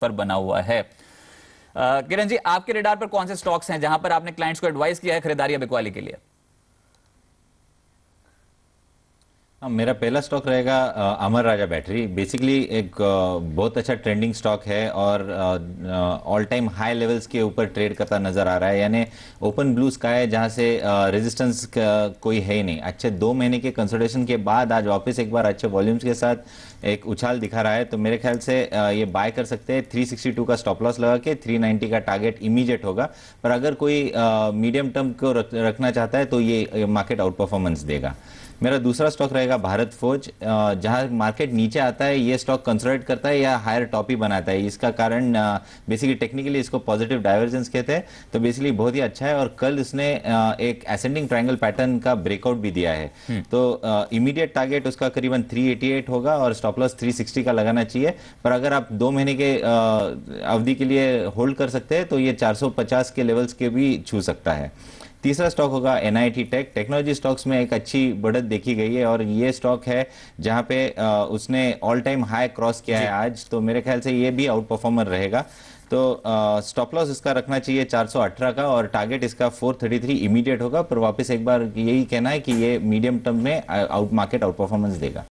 पर बना हुआ है किरण जी आपके रेडार पर कौन से स्टॉक्स हैं जहां पर आपने क्लाइंट्स को एडवाइस किया है खरीदारी बिकवाली के लिए हाँ, मेरा पहला स्टॉक रहेगा अमर राजा बैटरी बेसिकली एक बहुत अच्छा ट्रेंडिंग स्टॉक है और ऑल टाइम हाई लेवल्स के ऊपर ट्रेड करता नज़र आ रहा है यानी ओपन ब्लू स्काई है जहाँ से रेजिस्टेंस कोई है ही नहीं अच्छे दो महीने के कंसल्टेशन के बाद आज वापस एक बार अच्छे वॉल्यूम्स के साथ एक उछाल दिखा रहा है तो मेरे ख्याल से ये बाय कर सकते हैं थ्री का स्टॉप लॉस लगा के थ्री का टारगेट इमीजिएट होगा पर अगर कोई मीडियम टर्म को रखना चाहता है तो ये मार्केट आउट परफॉर्मेंस देगा मेरा दूसरा स्टॉक रहेगा भारत फोर्ज जहां मार्केट नीचे आता है ये स्टॉक कंसोलिडेट करता है या हायर टॉप ही बनाता है इसका कारण बेसिकली टेक्निकली इसको पॉजिटिव डाइवर्जेंस कहते हैं तो बेसिकली बहुत ही अच्छा है और कल इसने एक एसेंडिंग ट्राइंगल पैटर्न का ब्रेकआउट भी दिया है हम्म। तो इमीडिएट टारगेट उसका करीबन थ्री होगा और स्टॉप लॉस सिक्सटी का लगाना चाहिए पर अगर आप दो महीने के अवधि के लिए होल्ड कर सकते हैं तो ये चार के लेवल्स के भी छू सकता है तीसरा स्टॉक होगा एन टेक टेक्नोलॉजी स्टॉक्स में एक अच्छी बढ़त देखी गई है और ये स्टॉक है जहाँ पे आ, उसने ऑल टाइम हाई क्रॉस किया है आज तो मेरे ख्याल से ये भी आउट परफॉर्मर रहेगा तो स्टॉप लॉस इसका रखना चाहिए 418 का और टारगेट इसका 433 इमीडिएट होगा पर वापस एक बार यही कहना है कि ये मीडियम टर्म में आउट मार्केट आउट परफॉर्मेंस देगा